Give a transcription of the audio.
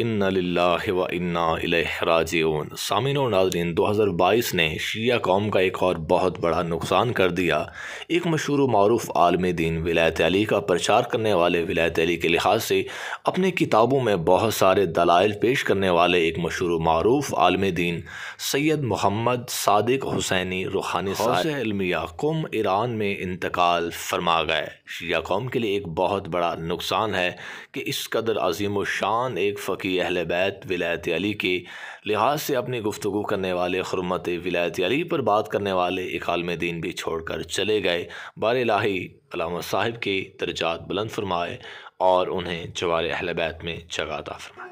इन्नालिल्लाहि इन्ना इलैहि राजिऊन सामिन और नाजरीन 2022 ने शिया कौम का एक और बहुत बड़ा नुकसान कर दिया एक मशहूर मरूफ आलम दीन विलायत अली का प्रचार करने वाले विलायत अली के लिहाज से अपनी किताबों में बहुत सारे दलाइल पेश करने वाले एक मशहूर मरूफ आलम दीन सैयद मोहम्मद सादिक हुसैनी रूहानी कुम ईरान में इंतकाल फरमा गए शिया कौम के लिए एक बहुत बड़ा नुकसान है कि इस कदर अजीम शान एक की अहल बैत विलायत अली के लिहाज से अपनी गुफ्तु करने वाले हरमत विलायत अली पर बात करने वाले एक आलम दीन भी छोड़ कर चले गए बार लाही साहिब के दर्जात बुलंद फरमाए और उन्हें जवार अहल बैत में जगह फरमाए